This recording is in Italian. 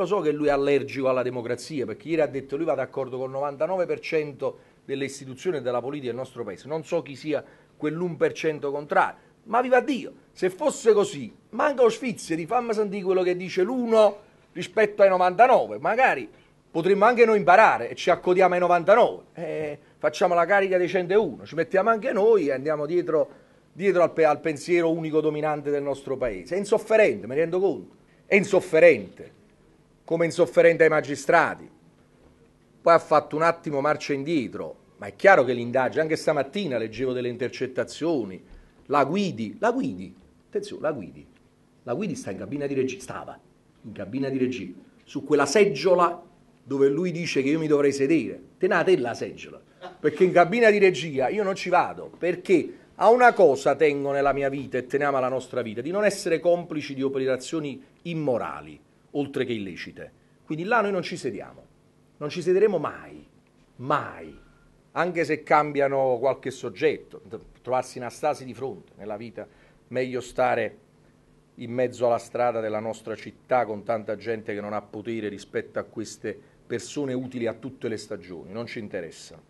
Lo so che lui è allergico alla democrazia, perché ieri ha detto che lui va d'accordo con il 99% delle istituzioni e della politica del nostro paese. Non so chi sia quell'1% contrario, ma viva Dio, se fosse così, manca lo sfizzeri, fammi sentire quello che dice l'1 rispetto ai 99, magari potremmo anche noi imparare e ci accodiamo ai 99, eh, facciamo la carica dei 101, ci mettiamo anche noi e andiamo dietro, dietro al, al pensiero unico dominante del nostro paese. È insofferente, mi rendo conto, è insofferente come insofferente ai magistrati, poi ha fatto un attimo marcia indietro, ma è chiaro che l'indagine, anche stamattina leggevo delle intercettazioni, la guidi, la guidi, attenzione, la guidi, la guidi sta in cabina di regia, stava in cabina di regia, su quella seggiola dove lui dice che io mi dovrei sedere, tenate la seggiola, perché in cabina di regia io non ci vado, perché a una cosa tengo nella mia vita e teniamo alla nostra vita, di non essere complici di operazioni immorali oltre che illecite. Quindi là noi non ci sediamo, non ci sederemo mai, mai, anche se cambiano qualche soggetto, trovarsi in astasi di fronte nella vita, meglio stare in mezzo alla strada della nostra città con tanta gente che non ha potere rispetto a queste persone utili a tutte le stagioni, non ci interessano.